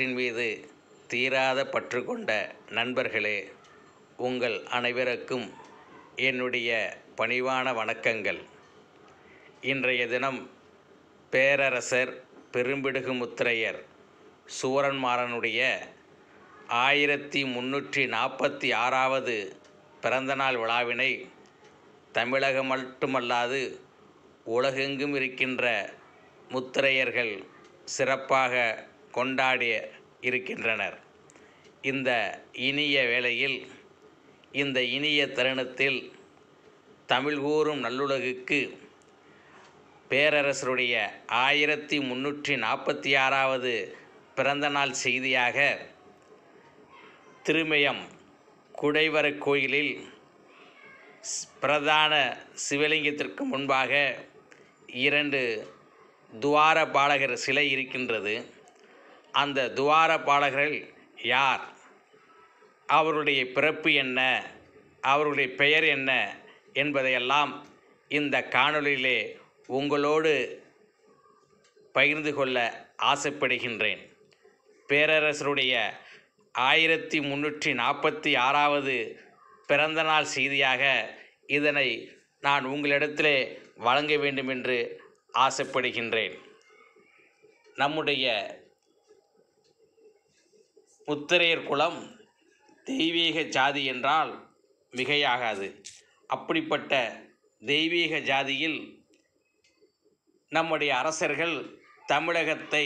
வரலாற்றின் மீது தீராத பற்று கொண்ட நண்பர்களே உங்கள் அனைவருக்கும் என்னுடைய பணிவான வணக்கங்கள் இன்றைய தினம் பேரரசர் பெரும்பிடுகு முத்திரையர் சூரன்மாறனுடைய ஆயிரத்தி முன்னூற்றி நாற்பத்தி ஆறாவது பிறந்தநாள் விழாவினை தமிழகம் மட்டுமல்லாது உலகெங்கும் இருக்கின்ற முத்திரையர்கள் சிறப்பாக கொண்டாடிய இருக்கின்றனர் இந்த இனிய வேளையில் இந்த இனிய தருணத்தில் தமிழ் கூறும் நல்லுலகுக்கு பேரரசருடைய ஆயிரத்தி முன்னூற்றி நாற்பத்தி ஆறாவது பிறந்தநாள் செய்தியாக திருமயம் குடைவர கோயிலில் பிரதான சிவலிங்கத்திற்கு முன்பாக இரண்டு துவார பாலகர் சிலை இருக்கின்றது அந்த துவார பாடகர்கள் யார் அவருடைய பிறப்பு என்ன அவருடைய பெயர் என்ன என்பதையெல்லாம் இந்த காணொலியிலே உங்களோடு பகிர்ந்து கொள்ள ஆசைப்படுகின்றேன் பேரரசருடைய ஆயிரத்தி முன்னூற்றி நாற்பத்தி ஆறாவது பிறந்தநாள் செய்தியாக இதனை நான் உங்களிடத்திலே வழங்க வேண்டும் என்று ஆசைப்படுகின்றேன் நம்முடைய முத்திரையர் குலம் தெய்வீக ஜாதி என்றால் மிகையாகாது அப்படிப்பட்ட தெய்வீக ஜாதியில் நம்முடைய அரசர்கள் தமிழகத்தை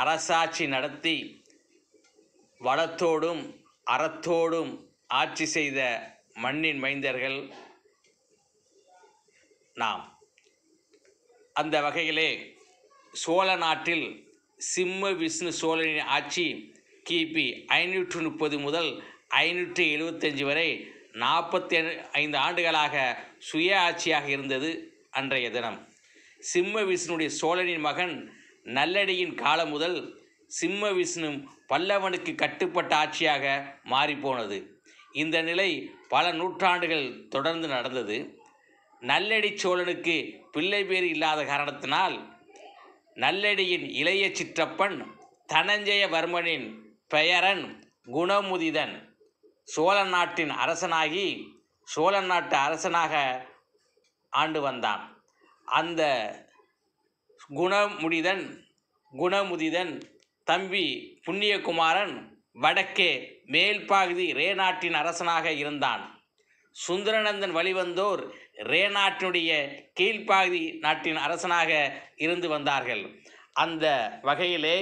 அரசாட்சி நடத்தி வளத்தோடும் அறத்தோடும் ஆட்சி செய்த மண்ணின் மைந்தர்கள் நாம் அந்த வகையிலே சோழ நாட்டில் சிம்ம விஷ்ணு சோழனின் ஆட்சி கிபி ஐநூற்று முப்பது முதல் ஐநூற்றி எழுபத்தஞ்சு வரை நாற்பத்தி ஐந்து ஆண்டுகளாக சுய ஆட்சியாக இருந்தது அன்றைய தினம் சிம்ம விஷ்ணுடைய சோழனின் மகன் நல்லடியின் காலம் முதல் சிம்ம விஷ்ணு பல்லவனுக்கு கட்டுப்பட்ட ஆட்சியாக மாறிப்போனது இந்த நிலை பல நூற்றாண்டுகள் தொடர்ந்து நடந்தது நல்லடி சோழனுக்கு பிள்ளை பேர் இல்லாத காரணத்தினால் நல்லடியின் இளைய சிற்றப்பன் தனஞ்சயவர்மனின் பெயரன் குணமுதிதன் சோழ நாட்டின் அரசனாகி சோழ நாட்டு அரசனாக ஆண்டு வந்தான் அந்த குணமுடிதன் குணமுதிதன் தம்பி புண்ணியகுமாரன் வடக்கே ரே ரேநாட்டின் அரசனாக இருந்தான் சுந்தரநந்தன் வழிவந்தோர் ரே நாட்டினுடைய கீழ்ப்பாகுதி நாட்டின் அரசனாக இருந்து வந்தார்கள் அந்த வகையிலே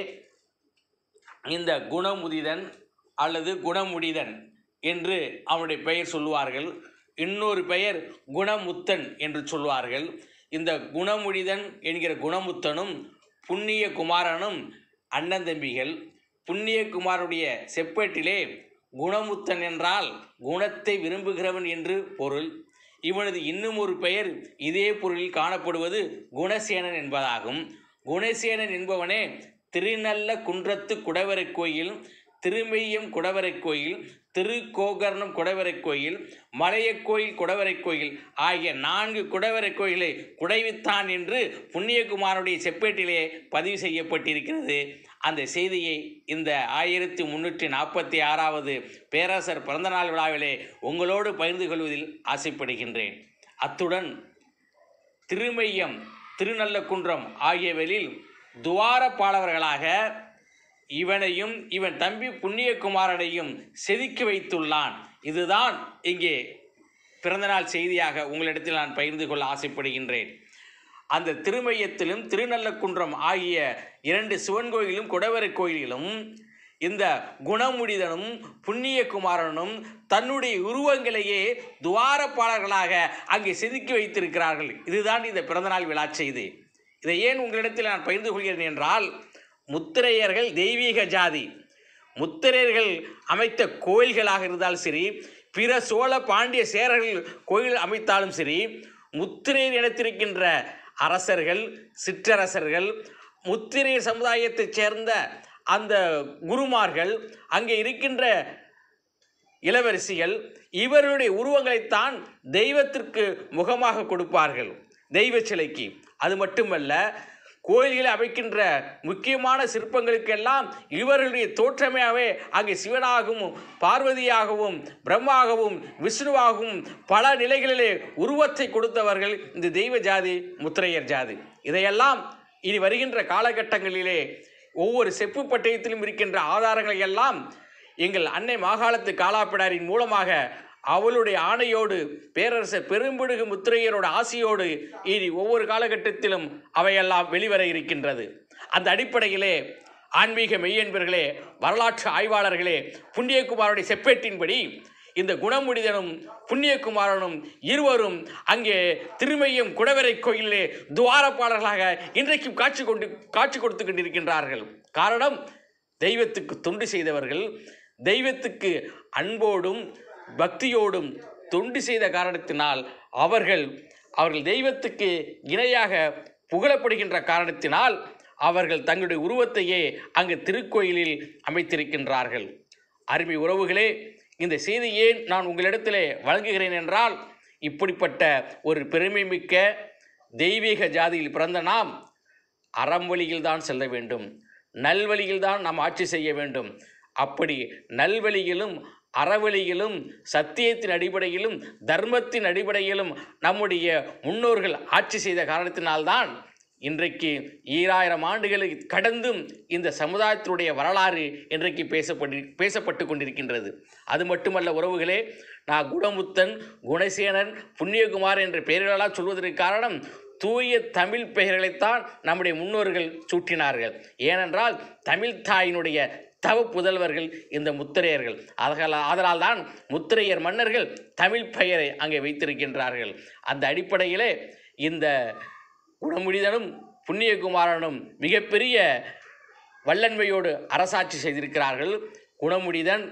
இந்த குணமுதிதன் அல்லது குணமுடிதன் என்று அவனுடைய பெயர் சொல்லுவார்கள் இன்னொரு பெயர் குணமுத்தன் என்று சொல்வார்கள் இந்த குணமுடிதன் என்கிற குணமுத்தனும் புண்ணிய குமாரனும் அண்ணன் தம்பிகள் புண்ணியகுமாருடைய செப்பேட்டிலே குணமுத்தன் என்றால் குணத்தை விரும்புகிறவன் என்று பொருள் இவனது இன்னும் ஒரு பெயர் இதே பொருளில் காணப்படுவது குணசேனன் என்பதாகும் குணசேனன் என்பவனே திருநல்ல குன்றத்து குடவரை கோயில் திருமெய்யம் குடவரை கோயில் திருக்கோகர்ணம் குடவரை கோயில் மலையக்கோயில் குடவரை கோயில் ஆகிய நான்கு குடவரை கோயிலை குடைவித்தான் என்று புண்ணியகுமாரனுடைய செப்பேட்டிலே பதிவு செய்யப்பட்டிருக்கிறது அந்த செய்தியை இந்த ஆயிரத்தி முன்னூற்றி நாற்பத்தி ஆறாவது பேராசர் பிறந்தநாள் விழாவிலே உங்களோடு பகிர்ந்து கொள்வதில் ஆசைப்படுகின்றேன் அத்துடன் திருமையம் திருநல்லக்குன்றம் ஆகியவர்களில் துவாரப்பாளவர்களாக இவனையும் இவன் தம்பி புண்ணியகுமாரனையும் செதுக்கி வைத்துள்ளான் இதுதான் இங்கே பிறந்தநாள் செய்தியாக உங்களிடத்தில் நான் பகிர்ந்து கொள்ள ஆசைப்படுகின்றேன் அந்த திருமையத்திலும் திருநல்லக்குன்றம் ஆகிய இரண்டு சிவன் கோயிலும் குடவரை கோயிலும் இந்த குணமுடிதனும் புண்ணியகுமாரனும் தன்னுடைய உருவங்களையே துவாரப்பாளர்களாக அங்கே செதுக்கி வைத்திருக்கிறார்கள் இதுதான் இந்த பிறந்தநாள் விழா செய்தி இதை ஏன் உங்களிடத்தில் நான் பகிர்ந்து கொள்கிறேன் என்றால் முத்திரையர்கள் தெய்வீக ஜாதி முத்திரையர்கள் அமைத்த கோயில்களாக இருந்தாலும் சரி பிற சோழ பாண்டிய சேரர்கள் கோயில் அமைத்தாலும் சரி முத்திரையர் இனத்திருக்கின்ற அரசர்கள் சிற்றரசர்கள் முத்திரை சமுதாயத்தைச் சேர்ந்த அந்த குருமார்கள் அங்கே இருக்கின்ற இளவரசிகள் இவருடைய உருவங்களைத்தான் தெய்வத்திற்கு முகமாக கொடுப்பார்கள் தெய்வ சிலைக்கு அது மட்டுமல்ல கோயில்களை அமைக்கின்ற முக்கியமான சிற்பங்களுக்கெல்லாம் இவர்களுடைய தோற்றமையாகவே அங்கே சிவனாகவும் பார்வதியாகவும் பிரம்மாகவும் விஷ்ணுவாகவும் பல நிலைகளிலே உருவத்தை கொடுத்தவர்கள் இந்த தெய்வ ஜாதி முத்திரையர் ஜாதி இதையெல்லாம் இனி வருகின்ற காலகட்டங்களிலே ஒவ்வொரு செப்பு பட்டயத்திலும் இருக்கின்ற ஆதாரங்களை எல்லாம் எங்கள் அன்னை மாகாணத்து காலாப்பிடாரின் மூலமாக அவளுடைய ஆணையோடு பேரரசர் பெரும்பிடுகு முத்திரையரோட ஆசையோடு இனி ஒவ்வொரு காலகட்டத்திலும் அவையெல்லாம் வெளிவர இருக்கின்றது அந்த அடிப்படையிலே ஆன்மீக மெய்யன்பர்களே வரலாற்று ஆய்வாளர்களே புண்ணியகுமாரோடைய செப்பேட்டின்படி இந்த குணமுடிதனும் புண்ணியகுமாரனும் இருவரும் அங்கே திருமையம் குடவரை கோயிலே துவாரப்பாளர்களாக இன்றைக்கும் காட்சி கொண்டு காட்சி கொடுத்து கொண்டிருக்கின்றார்கள் காரணம் தெய்வத்துக்கு தொண்டு செய்தவர்கள் தெய்வத்துக்கு அன்போடும் பக்தியோடும் தொண்டு செய்த காரணத்தினால் அவர்கள் அவர்கள் தெய்வத்துக்கு இணையாக புகழப்படுகின்ற காரணத்தினால் அவர்கள் தங்களுடைய உருவத்தையே அங்கு திருக்கோயிலில் அமைத்திருக்கின்றார்கள் அருமை உறவுகளே இந்த செய்தி ஏன் நான் உங்களிடத்திலே வழங்குகிறேன் என்றால் இப்படிப்பட்ட ஒரு பெருமை மிக்க தெய்வீக ஜாதியில் பிறந்த நாம் அறம் வழியில்தான் செல்ல வேண்டும் நல்வழியில்தான் நாம் ஆட்சி செய்ய வேண்டும் அப்படி நல்வழியிலும் அறவழியிலும் சத்தியத்தின் அடிப்படையிலும் தர்மத்தின் அடிப்படையிலும் நம்முடைய முன்னோர்கள் ஆட்சி செய்த காரணத்தினால்தான் இன்றைக்கு ஈராயிரம் ஆண்டுகளை கடந்தும் இந்த சமுதாயத்தினுடைய வரலாறு இன்றைக்கு பேசப்படி பேசப்பட்டு கொண்டிருக்கின்றது அது மட்டுமல்ல உறவுகளே நான் குணமுத்தன் குணசேனன் புண்ணியகுமார் என்ற பெயர்களால் சொல்வதற்கு காரணம் தூய தமிழ் பெயர்களைத்தான் நம்முடைய முன்னோர்கள் சூட்டினார்கள் ஏனென்றால் தமிழ் தாயினுடைய தவ புதல்வர்கள் இந்த முத்திரையர்கள் அதனால் தான் முத்திரையர் மன்னர்கள் தமிழ் பெயரை அங்கே வைத்திருக்கின்றார்கள் அந்த அடிப்படையிலே இந்த குணமுடிதனும் புண்ணியகுமாரனும் மிகப்பெரிய வல்லன்மையோடு அரசாட்சி செய்திருக்கிறார்கள் குணமுடிதன்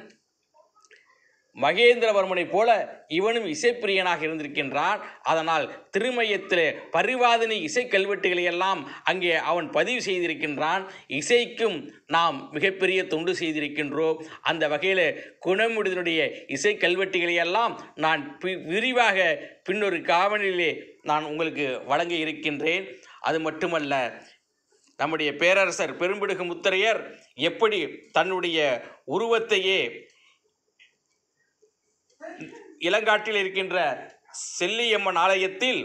மகேந்திரவர்மனை போல இவனும் இசைப்பிரியனாக இருந்திருக்கின்றான் அதனால் திருமயத்திலே பரிவாதனை இசை கல்வெட்டுகளை எல்லாம் அங்கே அவன் பதிவு செய்திருக்கின்றான் இசைக்கும் நாம் மிகப்பெரிய தொண்டு செய்திருக்கின்றோம் அந்த வகையில் குணமுடிதனுடைய இசை கல்வெட்டுகளை எல்லாம் நான் விரிவாக பின்னொரு காவலிலே நான் உங்களுக்கு வழங்க இருக்கின்றேன் அது மட்டுமல்ல நம்முடைய பேரரசர் பெரும்பிடுகு முத்திரையர் எப்படி தன்னுடைய உருவத்தையே இளங்காட்டில் இருக்கின்ற செல்லியம்மன் ஆலயத்தில்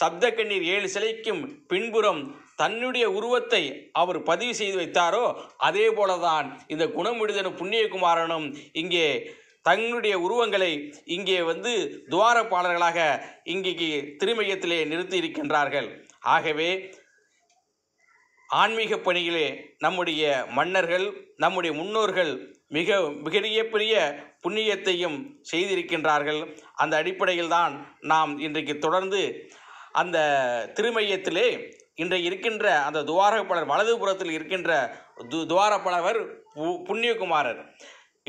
சப்த கண்ணீர் ஏழு சிலைக்கும் பின்புறம் தன்னுடைய உருவத்தை அவர் பதிவு செய்து வைத்தாரோ அதே போலதான் இந்த குணமுடிதனும் புண்ணியகுமாரனும் இங்கே தங்களுடைய உருவங்களை இங்கே வந்து துவாரப்பாளர்களாக இங்கே திருமையத்திலே நிறுத்தி இருக்கின்றார்கள் ஆகவே ஆன்மீக பணியிலே நம்முடைய மன்னர்கள் நம்முடைய முன்னோர்கள் மிக மிகப்பெரிய பெரிய புண்ணியத்தையும் செய்திருக்கின்றார்கள் அந்த அடிப்படையில் தான் நாம் இன்றைக்கு தொடர்ந்து அந்த திருமையத்திலே இன்றைக்கு இருக்கின்ற அந்த துவாரப்பலர் வலதுபுறத்தில் இருக்கின்ற து துவாரப்பலவர் புண்ணியகுமாரர்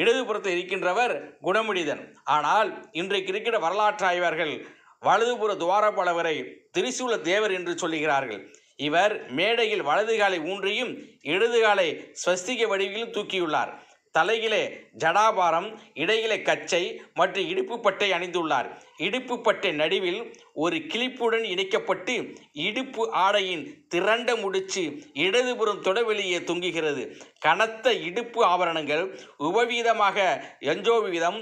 இடதுபுறத்தில் இருக்கின்றவர் குணமுடிதன் ஆனால் இன்றைக்கு இருக்கிற வரலாற்று ஆய்வர்கள் வலதுபுற துவாரப்பலவரை திரிசூல தேவர் என்று சொல்லுகிறார்கள் இவர் மேடையில் வலது காலை ஊன்றியும் இடது காலை ஸ்வஸ்திக வடிவிலும் தூக்கியுள்ளார் தலையிலே ஜடாபாரம் இடையிலே கச்சை மற்றும் இடுப்பு பட்டை அணிந்துள்ளார் இடுப்பு பட்டை நடுவில் ஒரு கிளிப்புடன் இணைக்கப்பட்டு இடுப்பு ஆடையின் திரண்ட முடிச்சு இடதுபுறம் தொடவெளியே தொங்குகிறது கனத்த இடுப்பு ஆபரணங்கள் உபவீதமாக எஞ்சோவிதம்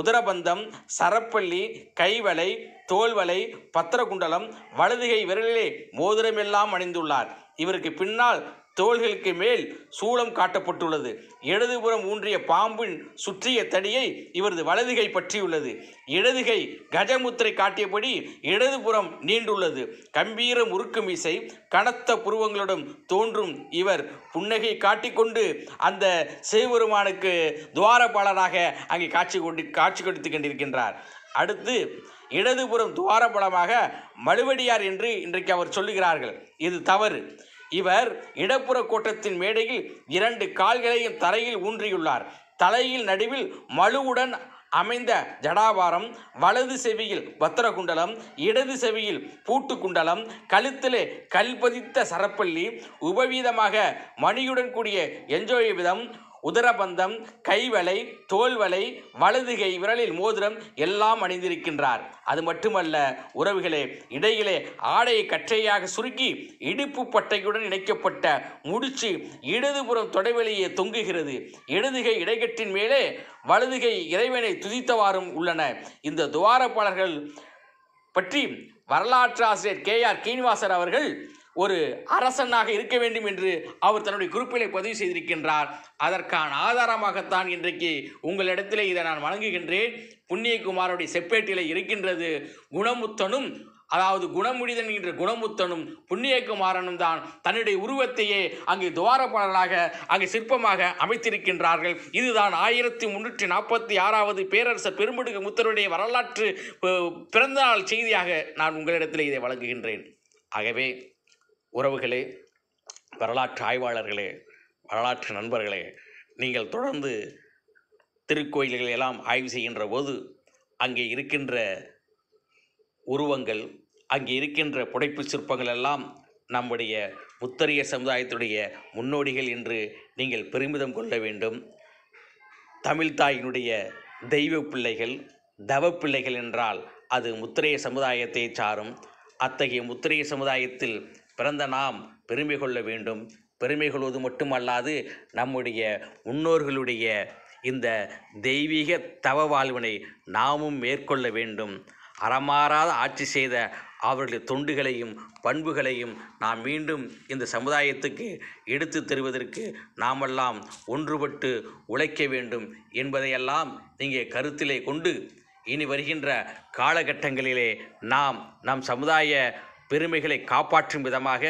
உதரபந்தம் சரப்பள்ளி கைவலை தோல்வலை பத்திரகுண்டலம் வலதுகை விரலிலே மோதிரமெல்லாம் அணிந்துள்ளார் இவருக்கு பின்னால் தோள்களுக்கு மேல் சூளம் காட்டப்பட்டுள்ளது இடதுபுறம் ஊன்றிய பாம்பின் சுற்றிய தடியை இவரது வலதுகை பற்றியுள்ளது இடதுகை கஜமுத்திரை காட்டியபடி இடதுபுறம் நீண்டுள்ளது கம்பீர முறுக்கு மீசை கனத்த புருவங்களுடன் தோன்றும் இவர் புன்னகை காட்டிக்கொண்டு அந்த சிவபெருமானுக்கு துவாரபாளராக அங்கே காட்சி கொண்டு காட்சி கொடுத்து கொண்டிருக்கின்றார் அடுத்து இடதுபுறம் துவாரபலமாக மழுவடியார் என்று இன்றைக்கு அவர் சொல்லுகிறார்கள் இது தவறு இவர் இடப்புற கோட்டத்தின் மேடையில் இரண்டு கால்களையும் தரையில் ஊன்றியுள்ளார் தலையில் நடுவில் மழுவுடன் அமைந்த ஜடாபாரம் வலது செவியில் பத்திரகுண்டலம் இடது செவியில் பூட்டு குண்டலம் கழுத்திலே கல்பதித்த சரப்பள்ளி உபவீதமாக மணியுடன் கூடிய எஞ்சோய விதம் உதரபந்தம் கைவளை தோல்வளை வலதுகை விரலில் மோதிரம் எல்லாம் அணிந்திருக்கின்றார் அது மட்டுமல்ல உறவுகளே இடையிலே ஆடையை கற்றையாக சுருக்கி இடுப்பு பட்டையுடன் இணைக்கப்பட்ட முடிச்சு இடதுபுறம் தொடைவெளியே தொங்குகிறது இடதுகை இடைகட்டின் மேலே வலதுகை இறைவனை துதித்தவாறும் உள்ளன இந்த துவாரப்பாளர்கள் பற்றி வரலாற்று ஆசிரியர் கே ஆர் கீனிவாசர் அவர்கள் ஒரு அரசனாக இருக்க வேண்டும் என்று அவர் தன்னுடைய குறிப்பிலே பதிவு செய்திருக்கின்றார் அதற்கான ஆதாரமாகத்தான் இன்றைக்கு உங்களிடத்திலே இதை நான் வழங்குகின்றேன் புண்ணியகுமாருடைய செப்பேட்டிலே இருக்கின்றது குணமுத்தனும் அதாவது குணமுடிதன் என்ற குணமுத்தனும் புண்ணியகுமாரனும் தான் தன்னுடைய உருவத்தையே அங்கே துவாரப்பாளராக அங்கே சிற்பமாக அமைத்திருக்கின்றார்கள் இதுதான் ஆயிரத்தி முன்னூற்றி நாற்பத்தி ஆறாவது பேரரசர் பெரும்படுக முத்தருடைய வரலாற்று பிறந்தநாள் செய்தியாக நான் உங்களிடத்தில் இதை வழங்குகின்றேன் ஆகவே உறவுகளே வரலாற்று ஆய்வாளர்களே வரலாற்று நண்பர்களே நீங்கள் தொடர்ந்து திருக்கோயில்களை எல்லாம் ஆய்வு செய்கின்ற போது அங்கே இருக்கின்ற உருவங்கள் அங்கே இருக்கின்ற புடைப்பு சிற்பங்கள் எல்லாம் நம்முடைய புத்தரிய சமுதாயத்துடைய முன்னோடிகள் என்று நீங்கள் பெருமிதம் கொள்ள வேண்டும் தமிழ்தாயினுடைய தெய்வ பிள்ளைகள் தவ பிள்ளைகள் என்றால் அது முத்திரைய சமுதாயத்தை சாரும் அத்தகைய முத்திரைய சமுதாயத்தில் பிறந்த நாம் பெருமை கொள்ள வேண்டும் பெருமை கொள்வது மட்டுமல்லாது நம்முடைய முன்னோர்களுடைய இந்த தெய்வீக தவ வாழ்வினை நாமும் மேற்கொள்ள வேண்டும் அறமாறாத ஆட்சி செய்த அவர்களுடைய தொண்டுகளையும் பண்புகளையும் நாம் மீண்டும் இந்த சமுதாயத்துக்கு எடுத்து தருவதற்கு நாமெல்லாம் ஒன்றுபட்டு உழைக்க வேண்டும் என்பதையெல்லாம் நீங்கள் கருத்திலே கொண்டு இனி வருகின்ற காலகட்டங்களிலே நாம் நம் சமுதாய பெருமைகளை காப்பாற்றும் விதமாக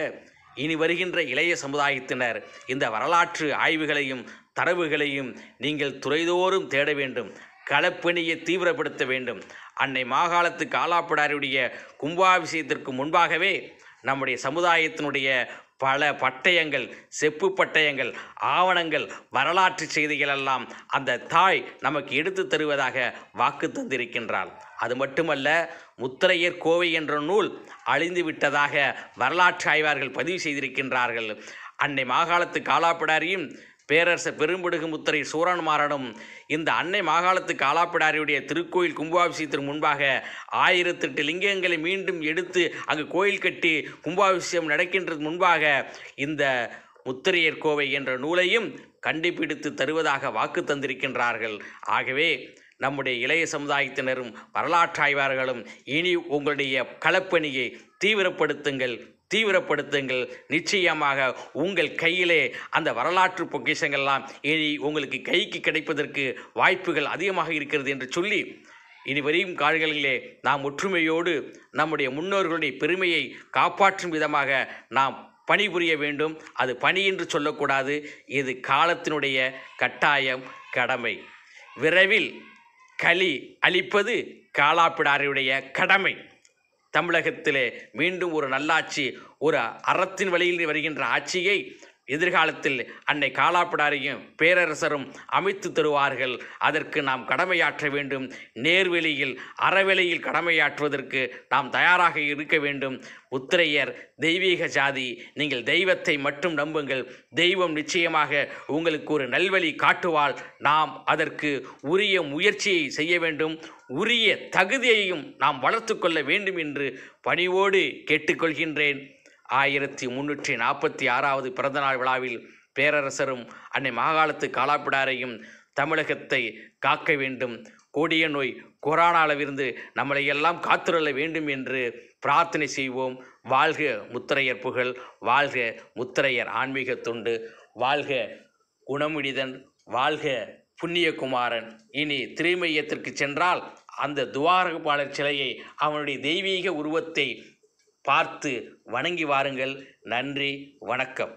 இனி வருகின்ற இளைய சமுதாயத்தினர் இந்த வரலாற்று ஆய்வுகளையும் தரவுகளையும் நீங்கள் துறைதோறும் தேட வேண்டும் களப்பணியை தீவிரப்படுத்த வேண்டும் அன்னை மாகாணத்து காலாப்பிடாருடைய கும்பாபிஷேகத்திற்கு முன்பாகவே நம்முடைய சமுதாயத்தினுடைய பல பட்டயங்கள் செப்பு பட்டயங்கள் ஆவணங்கள் வரலாற்று செய்திகள் எல்லாம் அந்த தாய் நமக்கு எடுத்து தருவதாக வாக்கு தந்திருக்கின்றாள் அது மட்டுமல்ல முத்திரையர் கோவை என்ற நூல் அழிந்து விட்டதாக வரலாற்று ஆய்வார்கள் பதிவு செய்திருக்கின்றார்கள் அன்னை மாகாணத்து காலாப்பிடாரியும் பேரரசர் பெரும்படுகு முத்திரை சூரன்மாரனும் இந்த அன்னை மாகாணத்து காலாப்பிடாரியுடைய திருக்கோயில் கும்பாபிஷேகத்திற்கு முன்பாக ஆயிரத்தெட்டு லிங்கங்களை மீண்டும் எடுத்து அங்கு கோயில் கட்டி கும்பாபிஷேகம் நடக்கின்றது முன்பாக இந்த முத்திரையர் கோவை என்ற நூலையும் கண்டுபிடித்து தருவதாக வாக்கு தந்திருக்கின்றார்கள் ஆகவே நம்முடைய இளைய சமுதாயத்தினரும் வரலாற்றாய்வார்களும் இனி உங்களுடைய களப்பணியை தீவிரப்படுத்துங்கள் தீவிரப்படுத்துங்கள் நிச்சயமாக உங்கள் கையிலே அந்த வரலாற்று பொக்கிஷங்கள்லாம் இனி உங்களுக்கு கைக்கு கிடைப்பதற்கு வாய்ப்புகள் அதிகமாக இருக்கிறது என்று சொல்லி இனி வரையும் கால்களிலே நாம் ஒற்றுமையோடு நம்முடைய முன்னோர்களுடைய பெருமையை காப்பாற்றும் விதமாக நாம் பணிபுரிய வேண்டும் அது பணி என்று சொல்லக்கூடாது இது காலத்தினுடைய கட்டாயம் கடமை விரைவில் களி அளிப்பது காலாப்பிடாரியுடைய கடமை தமிழகத்திலே மீண்டும் ஒரு நல்லாட்சி ஒரு அறத்தின் வழியில் வருகின்ற ஆட்சியை எதிர்காலத்தில் அன்னை காலாப்பிடாரையும் பேரரசரும் அமைத்து தருவார்கள் அதற்கு நாம் கடமையாற்ற வேண்டும் நேர்வெளியில் அறவெளியில் கடமையாற்றுவதற்கு நாம் தயாராக இருக்க வேண்டும் உத்திரையர் தெய்வீக ஜாதி நீங்கள் தெய்வத்தை மட்டும் நம்புங்கள் தெய்வம் நிச்சயமாக உங்களுக்கு ஒரு நல்வழி காட்டுவால் நாம் அதற்கு உரிய முயற்சியை செய்ய வேண்டும் உரிய தகுதியையும் நாம் வளர்த்து கொள்ள வேண்டும் என்று பணிவோடு கேட்டுக்கொள்கின்றேன் ஆயிரத்தி முன்னூற்றி நாற்பத்தி ஆறாவது பிறந்தநாள் விழாவில் பேரரசரும் அன்னை மாகாணத்து காலாப்பிடாரையும் தமிழகத்தை காக்க வேண்டும் கொடிய நோய் கொரோனா அளவிருந்து நம்மளை எல்லாம் காத்துள்ள வேண்டும் என்று பிரார்த்தனை செய்வோம் வாழ்க முத்திரையர் புகழ் வாழ்க முத்திரையர் ஆன்மீக தொண்டு வாழ்க குணமுடிதன் வாழ்க புண்ணியகுமாரன் இனி திருமையத்திற்கு சென்றால் அந்த துவாரகபாலர் சிலையை அவனுடைய தெய்வீக உருவத்தை பார்த்து வணங்கி வாருங்கள் நன்றி வணக்கம்